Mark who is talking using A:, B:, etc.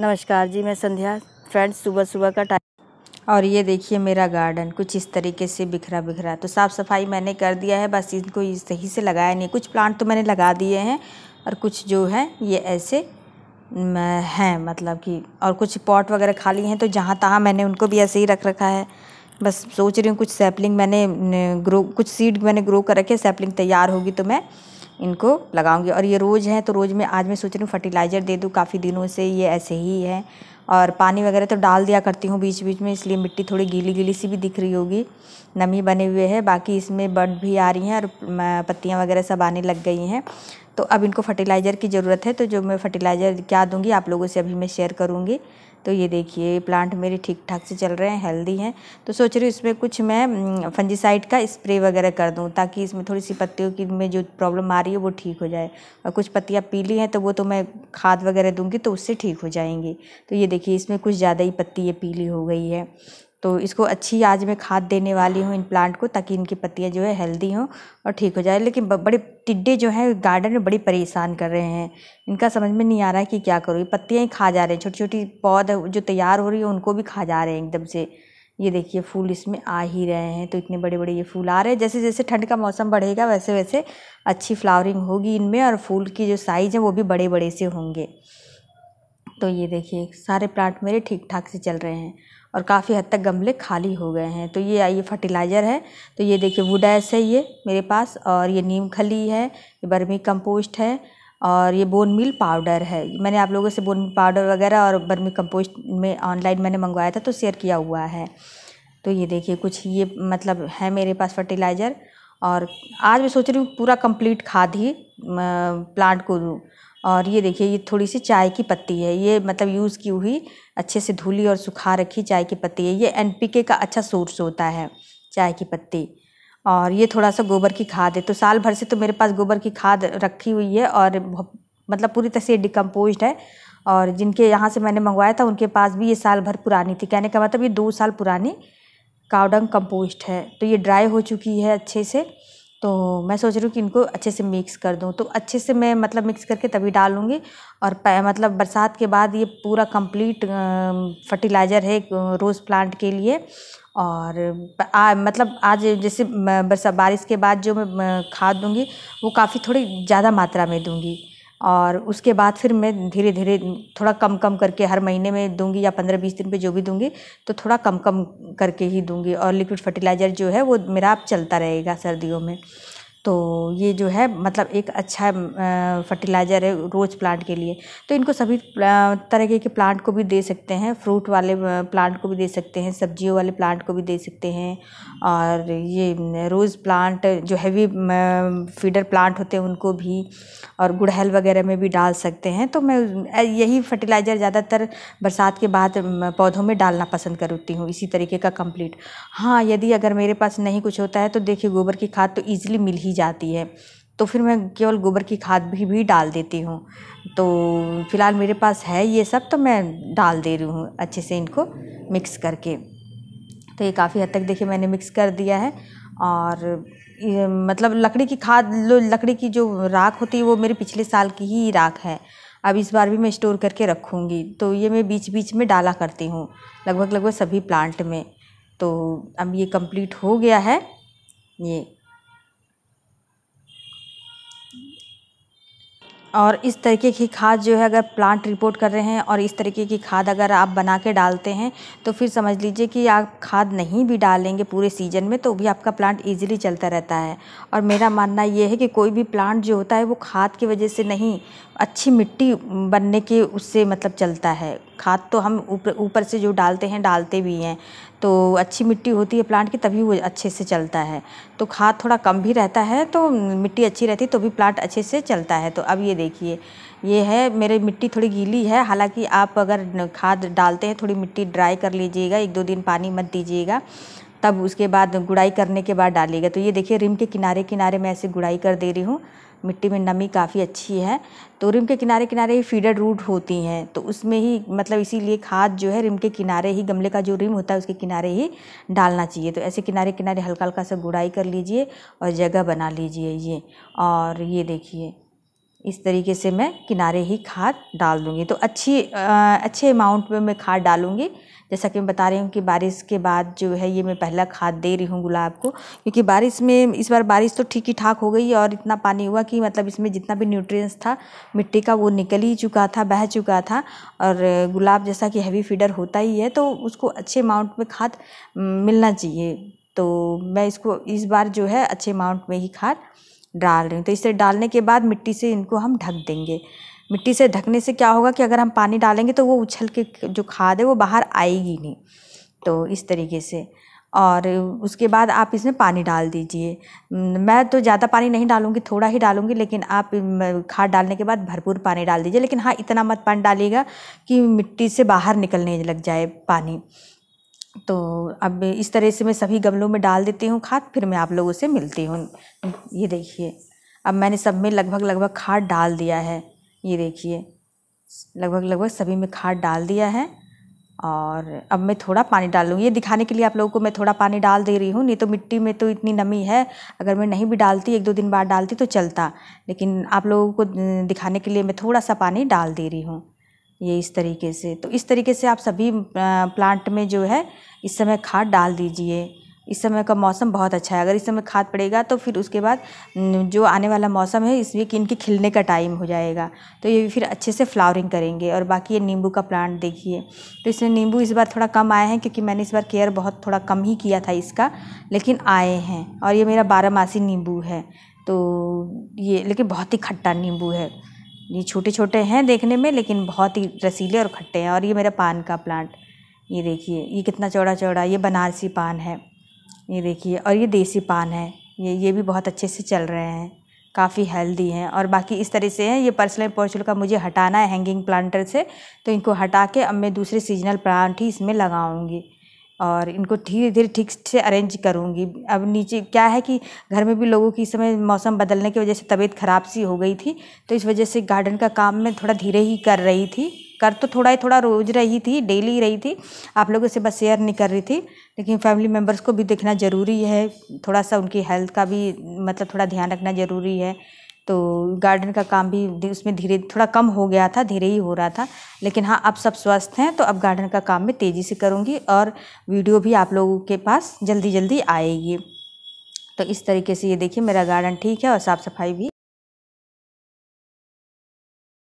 A: नमस्कार जी मैं संध्या फ्रेंड्स सुबह सुबह का टाइम और ये देखिए मेरा गार्डन कुछ इस तरीके से बिखरा बिखरा तो साफ़ सफाई मैंने कर दिया है बस इनको सही से लगाया नहीं कुछ प्लांट तो मैंने लगा दिए हैं और कुछ जो है ये ऐसे हैं मतलब कि और कुछ पॉट वगैरह खाली हैं तो जहाँ तहाँ मैंने उनको भी ऐसे ही रख रखा है बस सोच रही हूँ कुछ सैपलिंग मैंने ग्रो कुछ सीड मैंने ग्रो कर रखे सैपलिंग तैयार होगी तो मैं इनको लगाऊंगी और ये रोज़ है तो रोज़ में आज मैं सोच रही हूँ फर्टिलाइज़र दे दूँ काफ़ी दिनों से ये ऐसे ही है और पानी वगैरह तो डाल दिया करती हूँ बीच बीच में इसलिए मिट्टी थोड़ी गीली गीली सी भी दिख रही होगी नमी बने हुए है बाकी इसमें बर्ड भी आ रही हैं और पत्तियाँ वगैरह सब आने लग गई हैं तो अब इनको फर्टिलाइज़र की ज़रूरत है तो जो मैं फर्टिलाइज़र क्या दूँगी आप लोगों से अभी मैं शेयर करूँगी तो ये देखिए प्लांट मेरे ठीक ठाक से चल रहे हैं हेल्दी हैं तो सोच रही हूँ इसमें कुछ मैं फंजीसाइड का स्प्रे वगैरह कर दूँ ताकि इसमें थोड़ी सी पत्तियों की में जो प्रॉब्लम आ रही है वो ठीक हो जाए और कुछ पत्तियाँ पीली हैं तो वो तो मैं खाद वगैरह दूँगी तो उससे ठीक हो जाएंगी तो ये देखिए इसमें कुछ ज़्यादा ही पत्ती ये पीली हो गई है तो इसको अच्छी आज मैं खाद देने वाली हूँ इन प्लांट को ताकि इनकी पत्तियाँ जो है हेल्दी हों और ठीक हो जाए लेकिन बड़े टिड्डे जो हैं गार्डन में बड़ी परेशान कर रहे हैं इनका समझ में नहीं आ रहा है कि क्या करूँ ये पत्तियाँ ही खा जा रहे हैं छोटी छोटी पौध जो तैयार हो रही है उनको भी खा जा रहे हैं एकदम से ये देखिए फूल इसमें आ ही रहे हैं तो इतने बड़े बड़े ये फूल आ रहे हैं जैसे जैसे ठंड का मौसम बढ़ेगा वैसे वैसे अच्छी फ्लावरिंग होगी इनमें और फूल की जो साइज़ है वो भी बड़े बड़े से होंगे तो ये देखिए सारे प्लांट मेरे ठीक ठाक से चल रहे हैं और काफ़ी हद तक गमले खाली हो गए हैं तो ये आइए फर्टिलाइज़र है तो ये देखिए वुडैस है ये मेरे पास और ये नीम खली है ये बर्मी कंपोस्ट है और ये बोन मिल पाउडर है मैंने आप लोगों से बोन मिल पाउडर वगैरह और बर्मी कंपोस्ट में ऑनलाइन मैंने मंगवाया था तो शेयर किया हुआ है तो ये देखिए कुछ ये मतलब है मेरे पास फर्टिलाइज़र और आज मैं सोच रही हूँ पूरा कंप्लीट खाद ही प्लांट को दूँ और ये देखिए ये थोड़ी सी चाय की पत्ती है ये मतलब यूज़ की हुई अच्छे से धुली और सुखा रखी चाय की पत्ती है ये एन का अच्छा सोर्स होता है चाय की पत्ती और ये थोड़ा सा गोबर की खाद है तो साल भर से तो मेरे पास गोबर की खाद रखी हुई है और मतलब पूरी तरह से डिकम्पोज है और जिनके यहाँ से मैंने मंगवाया था उनके पास भी ये साल भर पुरानी थी कहने का मतलब ये दो साल पुरानी कावडंग कंपोस्ट है तो ये ड्राई हो चुकी है अच्छे से तो मैं सोच रही हूँ कि इनको अच्छे से मिक्स कर दूँ तो अच्छे से मैं मतलब मिक्स करके तभी डालूँगी और मतलब बरसात के बाद ये पूरा कंप्लीट फर्टिलाइज़र है रोज़ प्लांट के लिए और आ, मतलब आज जैसे बरसा बारिश के बाद जो मैं खाद दूँगी वो काफ़ी थोड़ी ज़्यादा मात्रा में दूँगी और उसके बाद फिर मैं धीरे धीरे थोड़ा कम कम करके हर महीने में दूंगी या पंद्रह बीस दिन पे जो भी दूंगी तो थोड़ा कम कम करके ही दूंगी और लिक्विड फर्टिलाइज़र जो है वो मेरा अब चलता रहेगा सर्दियों में तो ये जो है मतलब एक अच्छा फर्टिलाइज़र है रोज़ प्लांट के लिए तो इनको सभी तरीके के प्लांट को भी दे सकते हैं फ्रूट वाले प्लांट को भी दे सकते हैं सब्जियों वाले प्लांट को भी दे सकते हैं और ये रोज़ प्लांट जो हैवी फीडर प्लांट होते हैं उनको भी और गुड़हल वगैरह में भी डाल सकते हैं तो मैं यही फर्टिलाइज़र ज़्यादातर बरसात के बाद पौधों में डालना पसंद करती हूँ इसी तरीके का कम्प्लीट हाँ यदि अगर मेरे पास नहीं कुछ होता है तो देखिए गोबर की खाद तो ईज़िली मिल ही जाती है तो फिर मैं केवल गोबर की खाद भी भी डाल देती हूँ तो फ़िलहाल मेरे पास है ये सब तो मैं डाल दे रही हूँ अच्छे से इनको मिक्स करके तो ये काफ़ी हद तक देखिए मैंने मिक्स कर दिया है और मतलब लकड़ी की खाद लकड़ी की जो राख होती है वो मेरे पिछले साल की ही राख है अब इस बार भी मैं स्टोर करके रखूँगी तो ये मैं बीच बीच में डाला करती हूँ लगभग लगभग सभी प्लांट में तो अब ये कंप्लीट हो गया है ये और इस तरीके की खाद जो है अगर प्लांट रिपोर्ट कर रहे हैं और इस तरीके की खाद अगर आप बना के डालते हैं तो फिर समझ लीजिए कि आप खाद नहीं भी डालेंगे पूरे सीजन में तो भी आपका प्लांट ईजिली चलता रहता है और मेरा मानना यह है कि कोई भी प्लांट जो होता है वो खाद की वजह से नहीं अच्छी मिट्टी बनने के उससे मतलब चलता है खाद तो हम ऊपर ऊपर से जो डालते हैं डालते भी हैं तो अच्छी मिट्टी होती है प्लांट की तभी वो अच्छे से चलता है तो खाद थोड़ा कम भी रहता है तो मिट्टी अच्छी रहती है तो भी प्लांट अच्छे से चलता है तो अब ये देखिए ये है मेरी मिट्टी थोड़ी गीली है हालांकि आप अगर खाद डालते हैं थोड़ी मिट्टी ड्राई कर लीजिएगा एक दो दिन पानी मत दीजिएगा तब उसके बाद गुड़ाई करने के बाद डालिएगा तो ये देखिए रिम के किनारे किनारे मैं ऐसे गुड़ाई कर दे रही हूँ मिट्टी में नमी काफ़ी अच्छी है तो रिम के किनारे किनारे फीडर रूट होती हैं तो उसमें ही मतलब इसीलिए खाद जो है रिम के किनारे ही गमले का जो रिम होता है उसके किनारे ही डालना चाहिए तो ऐसे किनारे किनारे हल्का हल्का सा गुड़ाई कर लीजिए और जगह बना लीजिए ये और ये देखिए इस तरीके से मैं किनारे ही खाद डाल दूँगी तो अच्छी आ, अच्छे अमाउंट में मैं खाद डालूँगी जैसा कि मैं बता रही हूँ कि बारिश के बाद जो है ये मैं पहला खाद दे रही हूँ गुलाब को क्योंकि बारिश में इस बार बारिश तो ठीक ही ठाक हो गई और इतना पानी हुआ कि मतलब इसमें जितना भी न्यूट्रिएंट्स था मिट्टी का वो निकल ही चुका था बह चुका था और गुलाब जैसा कि हैवी फीडर होता ही है तो उसको अच्छे अमाउंट में खाद मिलना चाहिए तो मैं इसको इस बार जो है अच्छे अमाउंट में ही खाद डाल रही हूँ तो इसे डालने के बाद मिट्टी से इनको हम ढक देंगे मिट्टी से ढकने से क्या होगा कि अगर हम पानी डालेंगे तो वो उछल के जो खाद है वो बाहर आएगी नहीं तो इस तरीके से और उसके बाद आप इसमें पानी डाल दीजिए मैं तो ज़्यादा पानी नहीं डालूँगी थोड़ा ही डालूँगी लेकिन आप खाद डालने के बाद भरपूर पानी डाल दीजिए लेकिन हाँ इतना मत पानी डालिएगा कि मिट्टी से बाहर निकलने लग जाए पानी तो अब इस तरह से मैं सभी गमलों में डाल देती हूँ खाद फिर मैं आप लोगों से मिलती हूँ ये देखिए अब मैंने सब में लगभग लगभग खाद डाल दिया है ये देखिए लगभग लगभग सभी में खाद डाल दिया है और अब मैं थोड़ा पानी डालूँगी ये दिखाने के लिए आप लोगों को मैं थोड़ा पानी डाल दे रही हूँ नहीं तो मिट्टी में तो इतनी नमी है अगर मैं नहीं भी डालती एक दो दिन बाद डालती तो चलता लेकिन आप लोगों को दिखाने के लिए मैं थोड़ा सा पानी डाल दे रही हूँ ये इस तरीके से तो इस तरीके से आप सभी प्लांट में जो है इस समय खाद डाल दीजिए इस समय का मौसम बहुत अच्छा है अगर इस समय खाद पड़ेगा तो फिर उसके बाद जो आने वाला मौसम है इसमें कि इनके खिलने का टाइम हो जाएगा तो ये फिर अच्छे से फ्लावरिंग करेंगे और बाकी ये नींबू का प्लांट देखिए तो इसमें नींबू इस बार थोड़ा कम आए हैं क्योंकि मैंने इस बार केयर बहुत थोड़ा कम ही किया था इसका लेकिन आए हैं और ये मेरा बारह नींबू है तो ये लेकिन बहुत ही खट्टा नींबू है ये छोटे छोटे हैं देखने में लेकिन बहुत ही रसीले और खट्टे हैं और ये मेरा पान का प्लांट ये देखिए ये कितना चौड़ा चौड़ा ये बनारसी पान है ये देखिए और ये देसी पान है ये ये भी बहुत अच्छे से चल रहे हैं काफ़ी हेल्दी हैं और बाकी इस तरह से हैं ये पर्सनल पोर्चुल का मुझे हटाना है हैंगिंग प्लांटर से तो इनको हटा के अब मैं दूसरे सीजनल प्लांट ही इसमें लगाऊंगी और इनको धीरे धीरे ठीक से अरेंज करूँगी अब नीचे क्या है कि घर में भी लोगों की इस समय मौसम बदलने की वजह से तबीयत ख़राब सी हो गई थी तो इस वजह से गार्डन का काम मैं थोड़ा धीरे ही कर रही थी कर तो थोड़ा ही थोड़ा रोज रही थी डेली रही थी आप लोगों से बस शेयर नहीं कर रही थी लेकिन फैमिली मेम्बर्स को भी देखना ज़रूरी है थोड़ा सा उनकी हेल्थ का भी मतलब थोड़ा ध्यान रखना ज़रूरी है तो गार्डन का काम भी उसमें धीरे थोड़ा कम हो गया था धीरे ही हो रहा था लेकिन हाँ अब सब स्वस्थ हैं तो अब गार्डन का काम मैं तेज़ी से करूँगी और वीडियो भी आप लोगों के पास जल्दी जल्दी आएगी तो इस तरीके से ये देखिए मेरा गार्डन ठीक है और साफ़ सफाई भी